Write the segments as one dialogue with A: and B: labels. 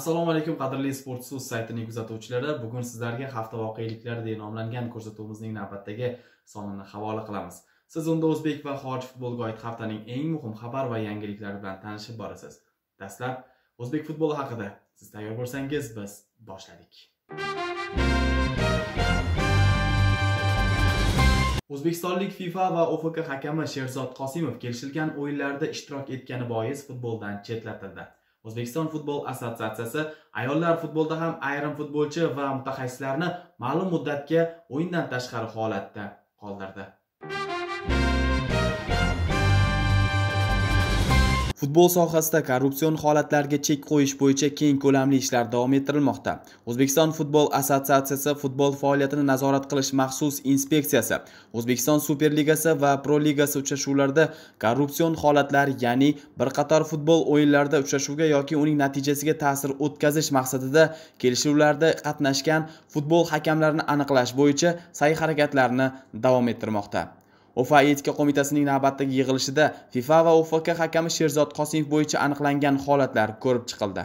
A: assalomu alaykum qadrli sport so'z saytining kuzatuvchilari bugun sizlarga hafta voqeliklari deya nomlangan ko'rsatuvimizning navbatdagi sonini havola qilamiz siz unda o'zbek va xorij futboliga oid haftaning eng muhim xabar va yangiliklari bilan tanishib borasiz dastlab o'zbek futboli haqida siz tayyor bo'lsangiz biz boshladik o'zbekistonlik fifa va ofk hakami sherzod qosimov kelishilgan o'yinlarda ishtirok etgani bois futboldan chetlatildi o'zbekiston futbol assotsiatsiyasi ayollar futbolida ham ayrim futbolchi va mutaxassislarni ma'lum muddatga o'yindan tashqari holatda qoldirdi futbol sohasida korrupsion holatlarga chek qo'yish bo'yicha keng ko'lamli ishlar davom ettirilmoqda o'zbekiston futbol assotsiatsiyasi futbol faoliyatini nazorat qilish maxsus inspeksiyasi o'zbekiston Superligasi va pro ligasi uchrashuvlarida korrupsion holatlar ya'ni bir qator futbol o'yinlarida uchrashuvga yoki uning natijasiga ta'sir o'tkazish maqsadida kelishuvlarda qatnashgan futbol hakamlarini aniqlash bo'yicha sa'y harakatlarini davom ettirmoqda ufa etika qo'mitasining navbatdagi yig'ilishida fifa va ufk hakami sherzod qosimov bo'yicha aniqlangan holatlar ko'rib chiqildi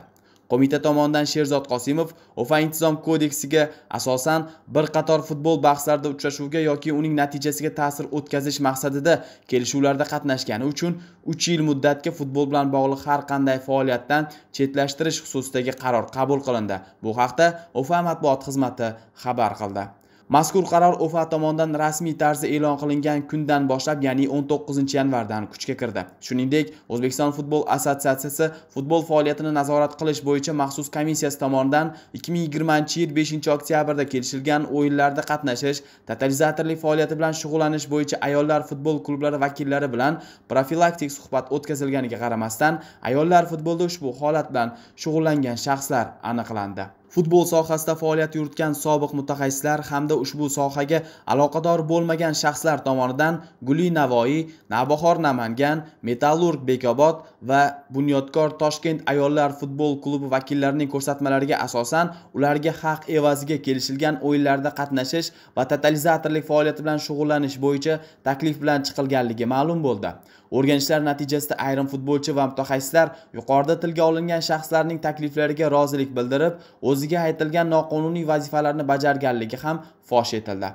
A: qo'mita tomonidan sherzod qosimov ufa intizom kodeksiga asosan bir qator futbol bahslarida uchrashuvga yoki uning natijasiga ta'sir o'tkazish maqsadida kelishuvlarda qatnashgani uchun uch yil muddatga futbol bilan bog'liq har qanday faoliyatdan chetlashtirish xususidagi qaror qabul qilindi bu haqda ufa matbuot xizmati xabar qildi mazkur qaror o'fa tomonidan rasmiy tarzda e'lon qilingan kundan boshlab ya'ni 19 yanvardan kuchga kirdi shuningdek o'zbekiston futbol assotsiatsiyasi futbol faoliyatini nazorat qilish bo'yicha maxsus komissiyasi tomonidan 2020 yil 5 oktyabrda kelishilgan o'yinlarda qatnashish totalizatorlik faoliyati bilan shug'ullanish bo'yicha ayollar futbol klublari vakillari bilan profilaktik suhbat o'tkazilganiga qaramasdan ayollar futbolida ushbu holat bilan shug'ullangan shaxslar aniqlandi futbol sohasida faoliyat yuritgan sobiq mutaxassislar hamda ushbu sohaga aloqador bo'lmagan shaxslar tomonidan guli navoiy navbahor namangan metallurg bekobod va bunyodkor toshkent ayollar futbol klubi vakillarining ko'rsatmalariga asosan ularga haq evaziga kelishilgan o'yinlarda qatnashish va totalizatorlik faoliyati bilan shug'ullanish bo'yicha taklif bilan chiqilganligi ma'lum bo'ldi O'rganishlar natijasida ayrim futbolchi va mutaxassislar yuqorida tilga olingan shaxslarning takliflariga rozilik bildirib, o'ziga aytilgan noqonuniy vazifalarni bajarganligi ham fosh etildi.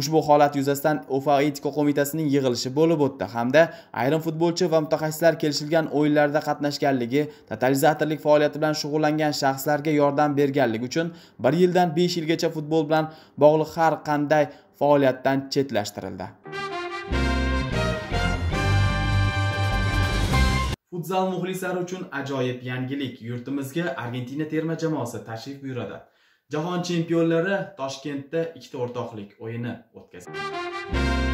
A: Ushbu holat yuzasidan UEFA Etika qo'mitasining yig'ilishi bo'lib o'tdi hamda ayrim futbolchi va mutaxassislar kelishilgan o'yinlarda qatnashganligi, totalizatorlik faoliyati bilan shug'ullangan shaxslarga yordam berganligi uchun 1 yildan 5 yilgacha futbol bilan bog'liq har qanday faoliyatdan chetlashtirildi. Futzal muxlislari uchun ajoyib yangilik. Yurtimizga Argentina terma jamoasi tashrif buyuradi. Jahon chempionlari Toshkentda ikkita o'rtoqlik o'yini o'tkazadi.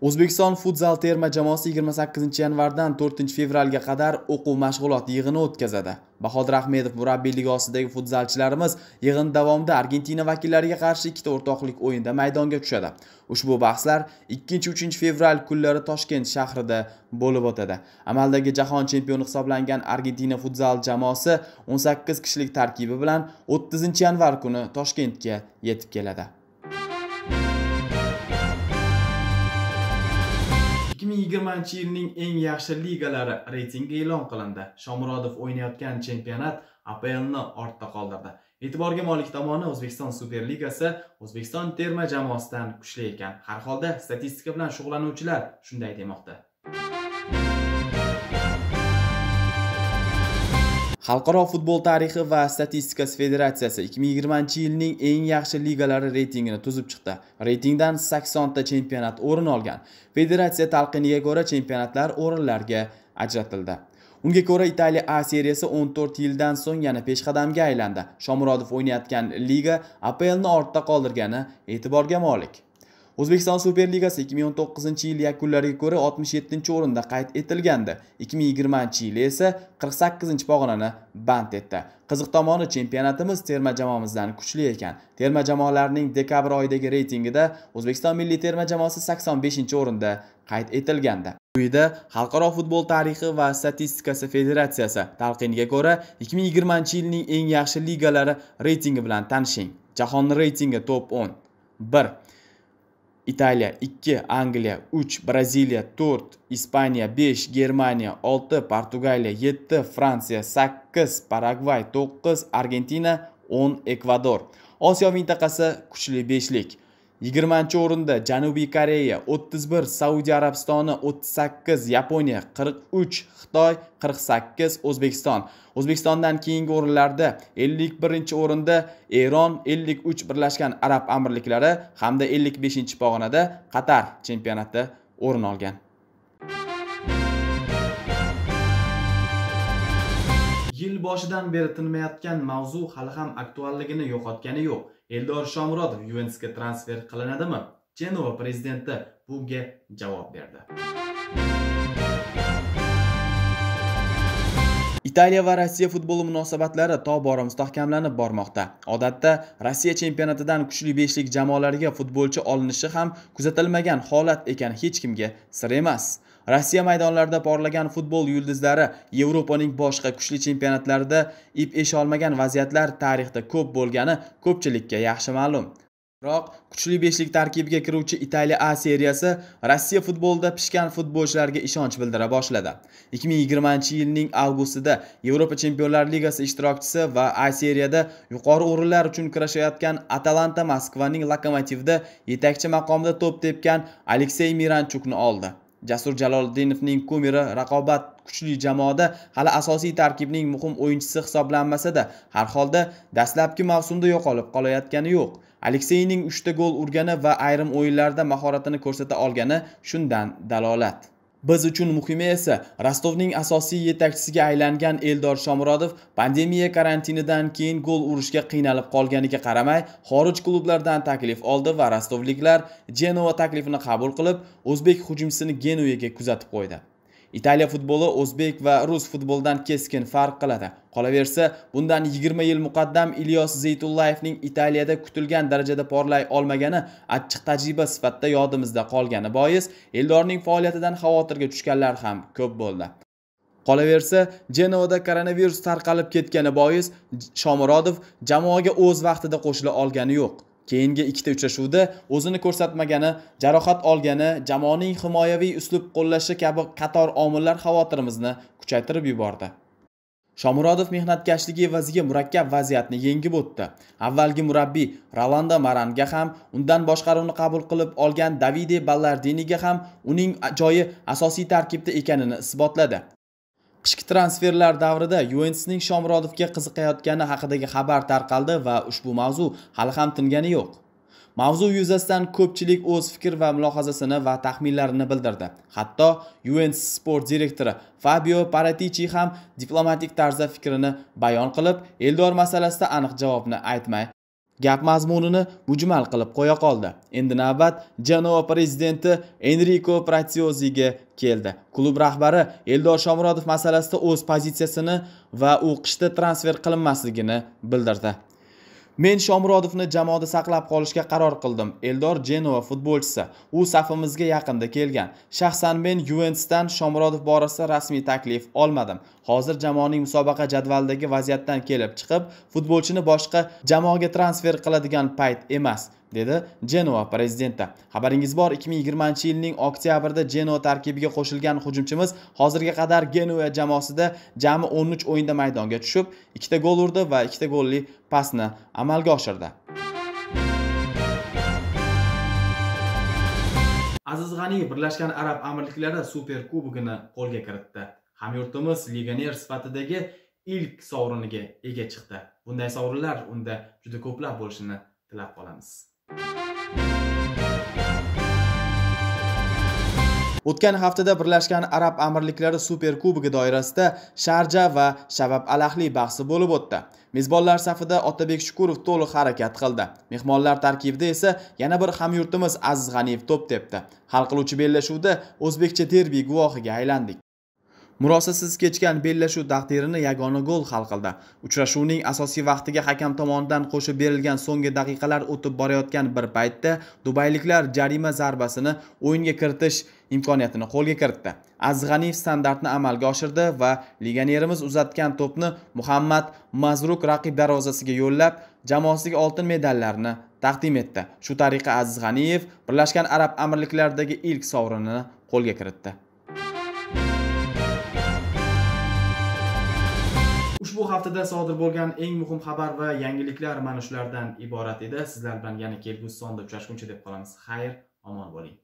A: o'zbekiston futzal terma jamoasi 28 yanvardan 4 fevralga qadar o'quv mashg'ulot yig'ini o'tkazadi bahodir ahmedov murabbiyligi ostidagi futzalchilarimiz yig'in davomida argentina vakillariga qarshi ikkita o'rtoqlik o'yinda maydonga tushadi ushbu bahslar 2-3 fevral kunlari toshkent shahrida bo'lib o'tadi amaldagi jahon chempioni hisoblangan argentina futzal jamoasi 18 kishilik tarkibi bilan 30 yanvar kuni toshkentga yetib keladi 2020 yilning eng yaxshi ligalari reytingi e'lon qilindi shomurodov o'ynayotgan chempionat aplni ortda qoldirdi e'tiborga molik tomoni o'zbekiston superligasi o'zbekiston terma jamoasidan kuchli ekan har holda statistika bilan shug'ullanuvchilar shunday demoqda xalqaro futbol tarixi va statistikasi federatsiyasi 2020 yilning eng yaxshi ligalari reytingini tuzib chiqdi reytingdan 80 ta chempionat o'rin olgan federatsiya talqiniga ko'ra chempionatlar o'rinlarga ajratildi unga ko'ra italiya a seriyasi 14 yildan so'ng yana peshqadamga aylandi shomurodov o'ynayotgan liga aplni ortda qoldirgani e'tiborga molik o'zbekiston Superligasi 2019 yil yakunlariga ko'ra 67 o'rinda qayd etilgandi 2020 yili esa 48 pog'onani band etdi qiziq tomoni chempionatimiz terma jamoamizdan kuchli ekan terma jamoalarning dekabr oyidagi reytingida o'zbekiston milliy terma jamoasi 85 o'rinda qayd etilgandi quyida xalqaro futbol tarixi va statistikasi federatsiyasi talqiniga ko'ra 2020 yilning eng yaxshi ligalari reytingi bilan tanishing jahon reytingi top 10 1 Италия 2, Англия 3, Бразилия 4, Испания 5, Германия 6, Португалия 7, Франция 8, Парагвай 9, Аргентина 10, Эквадор. Осиё минтақаси кучли 5лик. yigirmanchi o'rinda janubiy koreya o'ttiz bir saudiya arabistoni o'ttiz sakkiz yaponiya qirq uch xitoy qirq sakkiz o'zbekiston o'zbekistondan keyingi o'rinlarda ellik birinchi o'rinda eron ellik uch birlashgan arab amirliklari hamda ellik beshinchi pog'onada qatar chempionati o'rin olgan yil boshidan beri tinmayotgan mavzu hali ham aktualligini yo'qotgani yo'q Eldor Shomurodov Yuventusga transfer qilinadimi? Jenova prezidenti bunga javob berdi. Italiya va Rossiya futboli munosabatlari tobora mustahkamlanib bormoqda. Odatda Rossiya chempionatidan kuchli beshlik jamoalariga futbolchi olinishi ham kuzatilmagan holat ekan hech kimga sir emas. rossiya maydonlarida porlagan futbol yulduzlari yevropaning boshqa kuchli chempionatlarida ip esholmagan vaziyatlar tarixda ko'p bo'lgani ko'pchilikka yaxshi ma'lum biroq kuchli beshlik tarkibiga kiruvchi italiya a seriyasi rossiya futbolida pishgan futbolchilarga ishonch bildira boshladi 2020 yilning avgustida yevropa chempionlar ligasi ishtirokchisi va a seriyada yuqori o'rinlar uchun kurashayotgan atalanta moskvaning lokomotivida yetakchi maqomda to'p tepgan aleksey miranchukni oldi jasur jaloliddinovning kumiri raqobat kuchli jamoada hali asosiy tarkibning muhim o'yinchisi hisoblanmasa-da, har holda dastlabki mavsumda yo'qolib qolayotgani yo'q alekseyning 3 ta gol urgani va ayrim o'yinlarda mahoratini ko'rsata olgani shundan dalolat biz uchun muhimi esa rostovning asosiy yetakchisiga aylangan eldor shomurodov pandemiya karantinidan keyin gol urishga qiynalib qolganiga qaramay xorij klublardan taklif oldi va rostovliklar jenova taklifini qabul qilib o'zbek hujumchisini genuyaga kuzatib qo'ydi italiya futboli o'zbek va rus futbolidan keskin farq qiladi qolaversa bundan 20 yil muqaddam ilyos zeytullayevning italiyada kutilgan darajada porlay olmagani achchiq tajriba sifatida yodimizda qolgani bois eldorning faoliyatidan xavotirga tushganlar ham ko'p bo'ldi qolaversa Genovada koronavirus tarqalib ketgani bois shomurodov jamoaga o'z vaqtida qo'shila olgani yo'q keyingi ikkita uchrashuvda o'zini ko'rsatmagani jarohat olgani jamoaning himoyaviy uslub qo'llashi kabi qator omillar xavotirimizni kuchaytirib yubordi shomurodov mehnatkashligi evaziga murakkab vaziyatni yengib o'tdi avvalgi murabbiy rolando maranga ham undan boshqaruvni qabul qilib olgan davide ballardiniga ham uning joyi asosiy tarkibda ekanini isbotladi qishki transferlar davrida yuventusning shomurodovga qiziqayotgani haqidagi xabar tarqaldi va ushbu mavzu hali ham tingani yo'q mavzu yuzasidan ko'pchilik o'z fikr va mulohazasini va taxminlarini bildirdi hatto yuventus sport direktori fabio paratichi ham diplomatik tarzda fikrini bayon qilib eldor masalasida aniq javobni aytmay gap mazmunini mujmal qilib qo'ya qoldi endi navbat janoa prezidenti enriko pratsioziga keldi klub rahbari eldor shomurodov masalasida o'z pozitsiyasini va u qishda transfer qilinmasligini bildirdi Men Shomurodovni jamoada saqlab qolishga qaror qildim. Eldor Jenova futbolchisi. U safimizga yaqinda kelgan. Shaxsan men Juventusdan Shomurodov borasida rasmiy taklif olmadim. Hozir jamoaning musobaqa jadvalidagi vaziyatdan kelib chiqib, futbolchini boshqa jamoaga transfer qiladigan payt emas. dedi Genoa prezidenti xabaringiz bor 2020 yilning oktyabrda Genoa tarkibiga qo'shilgan hujumchimiz hozirga qadar Genoa jamoasida jami 13 o'yinda maydonga tushib 2 ta gol urdi va 2 ta golli pasni amalga oshirdi aziz g'aniyev birlashgan arab amirliklari Superkubogini qo'lga kiritdi hamyurtimiz legioner sifatidagi ilk sovriniga ega chiqdi bunday sovrinlar unda juda ko'plab bo'lishini tilab qolamiz O'tgan haftada Birlashgan Arab Amirliklari kubogi doirasida Sharja va Shabab Alahli bahsi bo'lib o'tdi. Mezbonlar safida Otabek Shukurov to'liq harakat qildi. Mehmonlar tarkibida esa yana bir hamyurtimiz Aziz G'aniyev to'p tepdi. Hal qiluvchi bellashuvda o'zbekcha derbi guvohiga aylandik. murosasiz kechgan bellashuv taqdirini yagona gol hal qildi uchrashuvning asosiy vaqtiga hakam tomonidan qo'shib berilgan so'nggi daqiqalar o'tib borayotgan bir paytda dubayliklar jarima zarbasini o'yinga kiritish imkoniyatini qo'lga kiritdi azg'aniyev standartni amalga oshirdi va legionerimiz uzatgan to'pni muhammad mazruk raqib darvozasiga yo'llab jamoasiga oltin medallarni taqdim etdi shu tariqa aziz g'aniyev birlashgan arab amirliklaridagi ilk sovrinini qo'lga kiritdi ushbu haftada sodir bo'lgan eng muhim xabar va yangiliklar mana shulardan iborat edi sizlar bilan yana kelgusi sonda uchrashguncha deb qolamiz xayr omon bo'ling